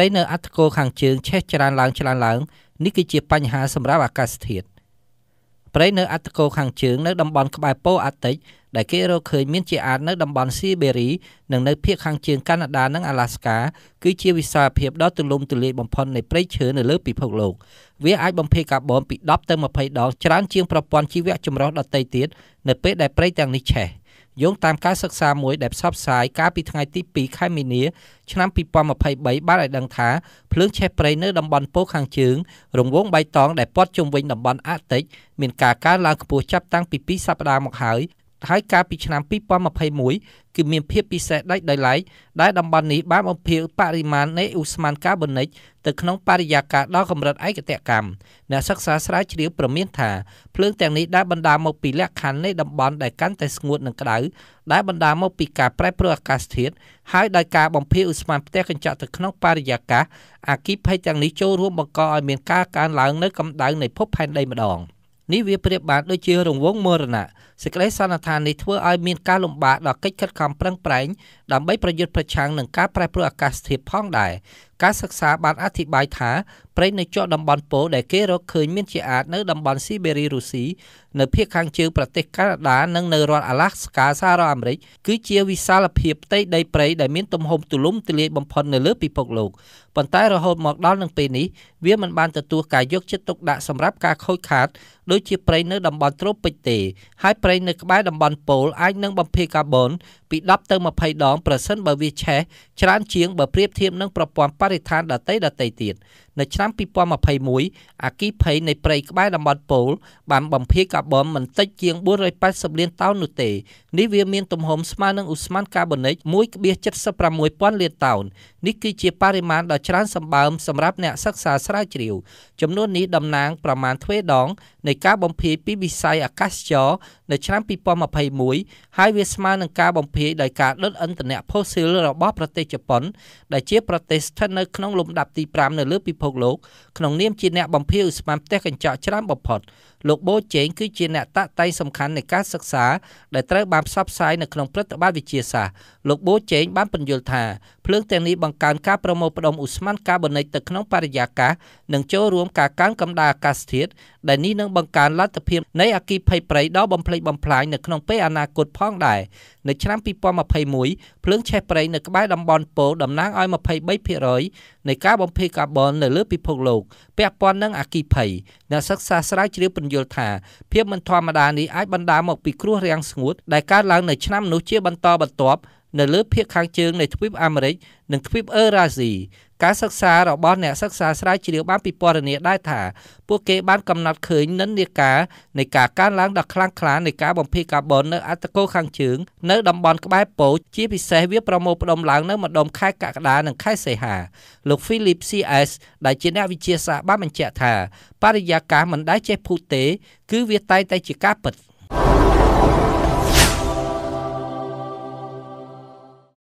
ព្រៃនៅអត្តគោខាងជើងឆេះច្រើនឡើងច្រើនឡើងនេះគឺជាបញ្ហាសម្រាប់អាកាសធាតុព្រៃនៅអត្តគោខាងជើងនៅតំបន់ក្បែរប៉ូអាតិច ដែលគេរកឃើញមានជាអាចនៅតំបន់ស៊ីបេរីនិងនៅភូមិខាងជើងកាណាដានិងអាឡាស្កាគឺជាវិសាលភាពដ៏ទូលំទូលាយបំផុតនៃព្រៃឈើនៅលើពិភពលោកវាអាចបំភេរកាបូនពី10ទៅ20ដងច្រើនជាងប្រព័ន្ធជីវៈចម្រុះដទៃទៀតនៅពេលដែលព្រៃទាំងនេះឆេះ។យោងតាមការសិក្សាមួយដែលផ្សព្វផ្សាយកាលពីថ្ងៃទី2ខែមីនាឆ្នាំ2023បានឲ្យដឹងថាភ្លើងឆេះព្រៃនៅតំបន់ពោខាងជើងរង្វង់បៃតងដែលព័ទ្ធជុំវិញតំបន់អាតិចមានការកើនឡើងខ្ពស់ចាប់តាំងពី2សប្តាហ៍មកហើយហើយកាលពីឆ្នាំ2021គឺមានភាពពិសេសដាច់ដោយឡែកដែលតំបន់នេះបានបំភៀវបរិមាណនៃឧស្ម័នកាបូនិចទៅក្នុងបរិយាកាសដ៏កម្រិតឯកតកម្មអ្នកសិក្សាស្រាវជ្រាវប្រមានថាភ្លើងទាំងនេះដែលបណ្ដាលមកពីលក្ខខណ្ឌនៃតំបន់ដែលកាន់តែស្ងួតនិងក្តៅដែលបណ្ដាលមកពីការប្រែប្រួលអាកាសធាតុហើយដោយការបំភៀវឧស្ម័នផ្ទះកញ្ចក់ទៅក្នុង បរិយាកាសអគិភ័យទាំងនេះចូលរួមបង្កឲ្យមានការកើនឡើងនៅកម្ដៅនៃភពផែនដីម្ដង។នេះវាប្រៀបបានដូចជារង្វង់មរណៈសេចក្តីសន្និដ្ឋាននេះធ្វើឲ្យមានការលំបាកដល់កិច្ចខិតខំប្រឹងប្រែងដើម្បីប្រយុទ្ធប្រឆាំងនឹងការប្រែប្រួលអាកាសធាតុផងដែរការសិក្សាបានអធិប្បាយថាប្រេងនៅជាប់តំបន់ប៉ូលដែលគេរកឃើញមានជាអាចនៅតំបន់ស៊ីបេរីរុស្ស៊ីនៅភាគខាងជើងប្រទេសកាណាដានិងនៅរដ្ឋអាឡាស្កាសហរដ្ឋអាមេរិកគឺជាវិសាលភាពផ្ទៃដីប្រេងដែលមានទំហំទូលំទូលាយបំផុតនៅលើពិភពលោកប៉ុន្តែរហូតមកដល់នឹងពេលនេះវាមិនបានទទួលការយកចិត្តទុកដាក់សម្រាប់ការខូចខាតដូចជាប្រេងនៅតំបន់ត្រូពិចទេ ហើយប្រេងនៅក្បែរតំបន់ប៉ូលអាចនឹងបំភាយកាបូនពី10ទៅ20ដងប្រសិនបើវាឆេះច្រើនជាងបើប្រៀបធៀបនឹងប្រព័ន្ធបរិស្ថានដតីៗទៀតនៅឆ្នាំ2021អគិភ័យនៃព្រៃក្បែរតំបន់ប៉ូលបានបំភាយកាបូនមិនតិចជាង480លានតោននោះទេនេះវាមានទំហំស្មើនឹងឧស្ម័នកាបូនិក1.76000លានតោននេះគឺជាបរិមាណដ៏ច្រើនសម្បើមសម្រាប់អ្នកសិក្សាស្រាវជ្រាវ ចំនួននេះតំណាង ប្រមាណទ្វេដង នៃការបំភាយពីវិស័យអាកាសចរនៅឆ្នាំ2021ហើយវាស្មើនឹងការបំភាយដោយការដុតឥន្ធនៈផូស៊ីលរបស់ប្រទេសជប៉ុន ដែលជាប្រទេសស្ថិតនៅក្នុងលំដាប់ទី5នៅលើពិភពភោគលោកក្នុងនាមជាអ្នកបំភាវស្មាមផ្ទះកញ្ចក់ច្រើនបំផុតលោកបូជេងគឺជាអ្នកតាក់តែងសំខាន់នៃការសិក្សាដែលត្រូវបានផ្សព្វផ្សាយនៅក្នុងព្រឹត្តិបត្តិវិទ្យាសាស្ត្រលោកបូជេង បានបញ្យល់ថាភ្លើងទាំងនេះបង្កើនការប្រមូលផ្តុំឧស្ម័នកាបូនិកទៅក្នុងបរិយាកាសនិងចូលរួមការកើនកម្ដៅអាកាសធាតុដែលនេះនឹងបង្កើនលទ្ធភាពនៃអគិភ័យប្រៃដល់បំផ្លិចបំផ្លាញនៅក្នុងពេលអនាគតផងដែរនៅឆ្នាំ2021ភ្លើងឆេះប្រៃនៅក្បែរតំបន់ប៉ូលតំណាងឲ្យ23%នៃការបំភាយកាបូននៅលើពិភពលោកពាក់ព័ន្ធនឹងអគិភ័យអ្នកសិក្សាស្រាវជ្រាវពន្យល់ថាភាពមិនធម្មតានេះអាចបណ្ដាលមកពីគ្រោះរាំងស្ងួតដែលកើតឡើងនៅឆ្នាំនោះជាបន្តបន្ទាប់នៅលើភាគខាងជើងនៃទ្វីបអាមេរិកនិងទ្វីបអឺរ៉ាស៊ីការសិក្សារបស់អ្នកសិក្សាស្រាវជ្រាវបានពិពណ៌នាដែរថាពួកគេបានកំណត់ឃើញនិន្នាការនៃការកើនឡើងដ៏ខ្លាំងក្លានៃការបំភាយកាបូននៅអត្តកូលខាងជើងនៅតំបន់ក្បែរពោតជាពិសេសវាប្រមូលផ្ដុំឡើងនៅម្ដុំខែកក្កដានិងខែសីហាលោក Philip CS ដែលជាអ្នកវិទ្យាសាស្ត្របានបញ្ជាក់ថា បរិយាកាសមិនដែលចេះភូតទេ គឺវាតែងតែជាការពិត